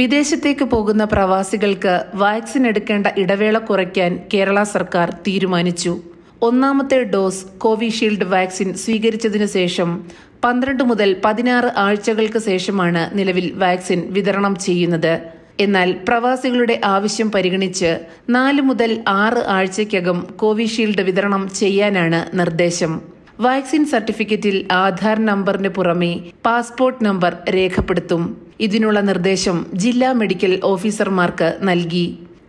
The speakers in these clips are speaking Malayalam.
വിദേശത്തേക്ക് പോകുന്ന പ്രവാസികൾക്ക് വാക്സിൻ എടുക്കേണ്ട ഇടവേള കുറയ്ക്കാൻ കേരള സർക്കാർ തീരുമാനിച്ചു ഒന്നാമത്തെ ഡോസ് കോവിഷീൽഡ് വാക്സിൻ സ്വീകരിച്ചതിനു ശേഷം പന്ത്രണ്ട് മുതൽ പതിനാറ് ആഴ്ചകൾക്ക് ശേഷമാണ് നിലവിൽ വാക്സിൻ വിതരണം ചെയ്യുന്നത് എന്നാൽ പ്രവാസികളുടെ ആവശ്യം പരിഗണിച്ച് നാല് മുതൽ ആറ് ആഴ്ചയ്ക്കകം കോവിഷീൽഡ് വിതരണം ചെയ്യാനാണ് നിർദ്ദേശം വാക്സിൻ സർട്ടിഫിക്കറ്റിൽ ആധാർ നമ്പറിന് പുറമെ പാസ്പോർട്ട് നമ്പർ രേഖപ്പെടുത്തും ഇതിനുള്ള നിർദ്ദേശം ജില്ലാ മെഡിക്കൽ ഓഫീസർമാർക്ക് നൽകി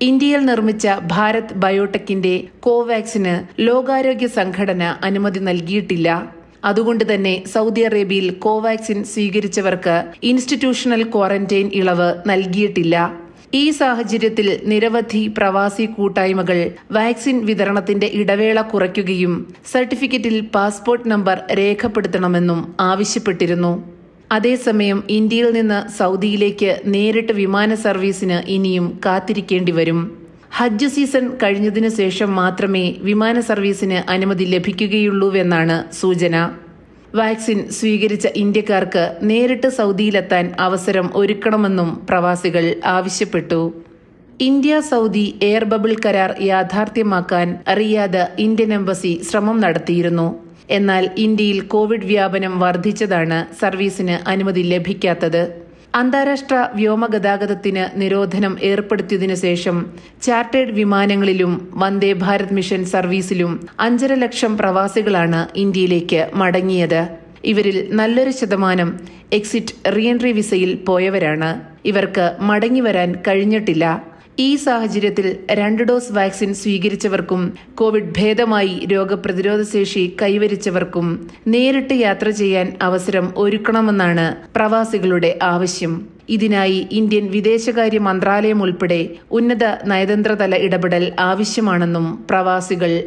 ഇന്ത്യയിൽ നിർമ്മിച്ച ഭാരത് ബയോടെക്കിന്റെ കോവാക്സിന് ലോകാരോഗ്യ സംഘടന അനുമതി നൽകിയിട്ടില്ല അതുകൊണ്ട് തന്നെ സൗദി അറേബ്യയിൽ കോവാക്സിൻ സ്വീകരിച്ചവർക്ക് ഇൻസ്റ്റിറ്റ്യൂഷണൽ ക്വാറന്റൈൻ ഇളവ് നൽകിയിട്ടില്ല ഈ സാഹചര്യത്തിൽ നിരവധി പ്രവാസി കൂട്ടായ്മകൾ വാക്സിൻ വിതരണത്തിന്റെ ഇടവേള കുറയ്ക്കുകയും സർട്ടിഫിക്കറ്റിൽ പാസ്പോർട്ട് നമ്പർ രേഖപ്പെടുത്തണമെന്നും ആവശ്യപ്പെട്ടിരുന്നു അതേസമയം ഇന്ത്യയിൽ നിന്ന് സൗദിയിലേക്ക് നേരിട്ട് വിമാന സർവീസിന് ഇനിയും കാത്തിരിക്കേണ്ടി വരും ഹജ്ജ് സീസൺ കഴിഞ്ഞതിനു ശേഷം മാത്രമേ വിമാന സർവീസിന് അനുമതി ലഭിക്കുകയുള്ളൂവെന്നാണ് സൂചന വാക്സിൻ സ്വീകരിച്ച ഇന്ത്യക്കാർക്ക് നേരിട്ട് സൗദിയിലെത്താൻ അവസരം ഒരുക്കണമെന്നും പ്രവാസികൾ ആവശ്യപ്പെട്ടു ഇന്ത്യ സൗദി എയർ ബബിൾ കരാർ യാഥാർത്ഥ്യമാക്കാൻ റിയാദ് ഇന്ത്യൻ എംബസി ശ്രമം നടത്തിയിരുന്നു എന്നാൽ ഇന്ത്യയിൽ കോവിഡ് വ്യാപനം വർദ്ധിച്ചതാണ് സർവീസിന് അനുമതി ലഭിക്കാത്തത് അന്താരാഷ്ട്ര വ്യോമഗതാഗതത്തിന് നിരോധനം ഏർപ്പെടുത്തിയതിനു ശേഷം ചാർട്ടേഡ് വിമാനങ്ങളിലും വന്ദേ ഭാരത് മിഷൻ സർവീസിലും അഞ്ചര ലക്ഷം പ്രവാസികളാണ് ഇന്ത്യയിലേക്ക് മടങ്ങിയത് ഇവരിൽ നല്ലൊരു ശതമാനം എക്സിറ്റ് റീഎൻട്രി വിസയിൽ പോയവരാണ് ഇവർക്ക് മടങ്ങിവരാൻ കഴിഞ്ഞിട്ടില്ല ഈ സാഹചര്യത്തിൽ രണ്ട് ഡോസ് വാക്സിൻ സ്വീകരിച്ചവർക്കും കോവിഡ് ഭേദമായി രോഗപ്രതിരോധ ശേഷി കൈവരിച്ചവർക്കും നേരിട്ട് യാത്ര ചെയ്യാൻ അവസരം ഒരുക്കണമെന്നാണ് പ്രവാസികളുടെ ആവശ്യം ഇതിനായി ഇന്ത്യൻ വിദേശകാര്യ മന്ത്രാലയം ഉൾപ്പെടെ ഉന്നത നയതന്ത്രതല ഇടപെടൽ ആവശ്യമാണെന്നും പ്രവാസികൾ